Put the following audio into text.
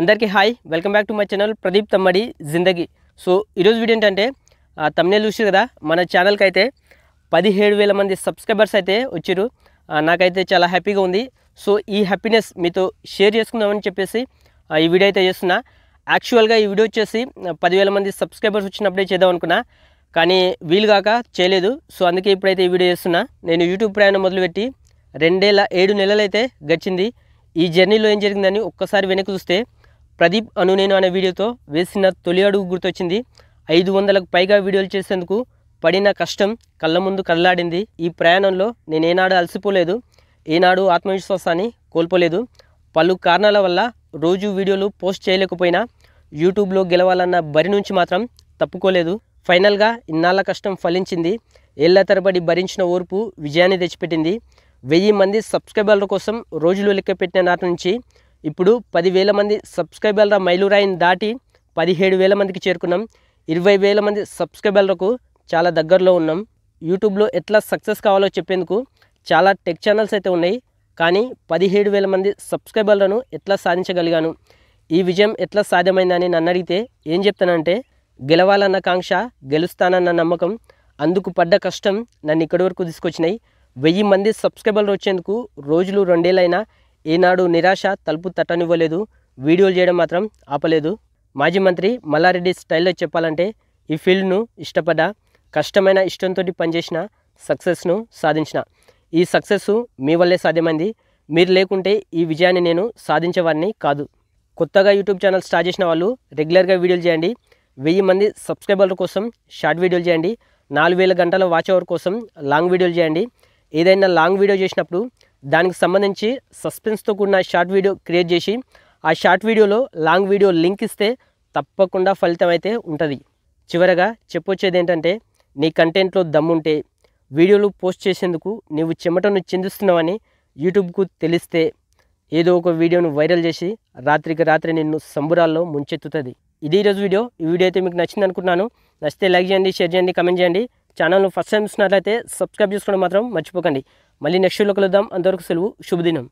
అందరికీ hi welcome back to my channel Pradeep Tammadi Zindagi so ఈరోజు video ఏంటంటే తమ్నే చూసి కదా మన ఛానల్కి అయితే పదిహేడు వేల మంది సబ్స్క్రైబర్స్ అయితే వచ్చారు నాకైతే చాలా హ్యాపీగా ఉంది సో ఈ హ్యాపీనెస్ మీతో షేర్ చేసుకుందామని చెప్పేసి ఈ వీడియో అయితే చేస్తున్నా యాక్చువల్గా ఈ వీడియో వచ్చేసి పదివేల మంది సబ్స్క్రైబర్స్ వచ్చినప్పుడే చేద్దాం అనుకున్నా కానీ వీలు కాక చేయలేదు సో అందుకే ఇప్పుడైతే ఈ వీడియో చేస్తున్నా నేను యూట్యూబ్ ప్రయాణం మొదలుపెట్టి రెండేళ్ళ ఏడు నెలలైతే గడిచింది ఈ జర్నీలో ఏం జరిగిందని ఒక్కసారి వెనక్కి చూస్తే ప్రదీప్ అను నేను అనే వీడియోతో వేసిన తొలి అడుగు గుర్తొచ్చింది ఐదు వందలకు పైగా వీడియోలు చేసేందుకు పడిన కష్టం కళ్ళ ముందు కదలాడింది ఈ ప్రయాణంలో నేనేనాడు అలసిపోలేదు ఏనాడు ఆత్మవిశ్వాసాన్ని కోల్పోలేదు పలు కారణాల వల్ల రోజు వీడియోలు పోస్ట్ చేయలేకపోయినా యూట్యూబ్లో గెలవాలన్న బరి నుంచి మాత్రం తప్పుకోలేదు ఫైనల్గా ఇన్నాళ్ళ కష్టం ఫలించింది ఏళ్ల తరబడి భరించిన ఓర్పు విజయాన్ని తెచ్చిపెట్టింది వెయ్యి మంది సబ్స్క్రైబర్ల కోసం రోజులు లెక్క పెట్టిన నాటి నుంచి ఇప్పుడు పదివేల మంది సబ్స్క్రైబర్ల మైలురాయిని దాటి పదిహేడు వేల మందికి చేరుకున్నాం ఇరవై వేల మంది సబ్స్క్రైబర్లకు చాలా దగ్గరలో ఉన్నాం యూట్యూబ్లో ఎట్లా సక్సెస్ కావాలో చెప్పేందుకు చాలా టెక్ ఛానల్స్ అయితే ఉన్నాయి కానీ పదిహేడు వేల మంది సబ్స్క్రైబర్లను ఎట్లా సాధించగలిగాను ఈ విజయం ఎట్లా సాధ్యమైందని నన్ను అడిగితే ఏం చెప్తానంటే గెలవాలన్న కాంక్ష గెలుస్తానన్న నమ్మకం అందుకు పడ్డ కష్టం నన్ను ఇక్కడి వరకు తీసుకొచ్చినాయి వెయ్యి మంది సబ్స్క్రైబర్లు వచ్చేందుకు రోజులు రెండేళ్ళైనా ఈనాడు నిరాశ తలుపు తట్టనివ్వలేదు వీడియోలు చేయడం మాత్రం ఆపలేదు మాజీ మంత్రి మల్లారెడ్డి స్టైల్లో చెప్పాలంటే ఈ ఫీల్డ్ను ఇష్టపడ్డ కష్టమైన ఇష్టంతో పనిచేసిన సక్సెస్ను సాధించిన ఈ సక్సెస్ మీ వల్లే సాధ్యమైంది మీరు లేకుంటే ఈ విజయాన్ని నేను సాధించేవాడిని కాదు కొత్తగా యూట్యూబ్ ఛానల్ స్టార్ట్ చేసిన వాళ్ళు రెగ్యులర్గా వీడియోలు చేయండి వెయ్యి మంది సబ్స్క్రైబర్ల కోసం షార్ట్ వీడియోలు చేయండి నాలుగు వేల గంటల వాచ్ అవర్ కోసం లాంగ్ వీడియోలు చేయండి ఏదైనా లాంగ్ వీడియో చేసినప్పుడు దానికి సంబంధించి సస్పెన్స్తో కూడిన షార్ట్ వీడియో క్రియేట్ చేసి ఆ షార్ట్ వీడియోలో లాంగ్ వీడియో లింక్ ఇస్తే తప్పకుండా ఫలితం అయితే ఉంటుంది చివరగా చెప్పొచ్చేది ఏంటంటే నీ కంటెంట్లో దమ్ముంటే వీడియోలు పోస్ట్ చేసేందుకు నీవు చెమటను చెందిస్తున్నావని యూట్యూబ్కు తెలిస్తే ఏదో ఒక వీడియోను వైరల్ చేసి రాత్రికి రాత్రి నిన్ను సంబురాల్లో ముంచెత్తుతుంది ఇది ఈరోజు వీడియో ఈ వీడియో అయితే మీకు నచ్చింది అనుకుంటున్నాను నచ్చితే లైక్ చేయండి షేర్ చేయండి కమెంట్ చేయండి ఛానల్ను ఫస్ట్ టైం చూసినట్లయితే సబ్స్క్రైబ్ చేసుకోవడం మాత్రం మర్చిపోకండి మళ్ళీ నెక్స్ట్ షోలో కలుద్దాం అంతవరకు సెలవు శుభదినం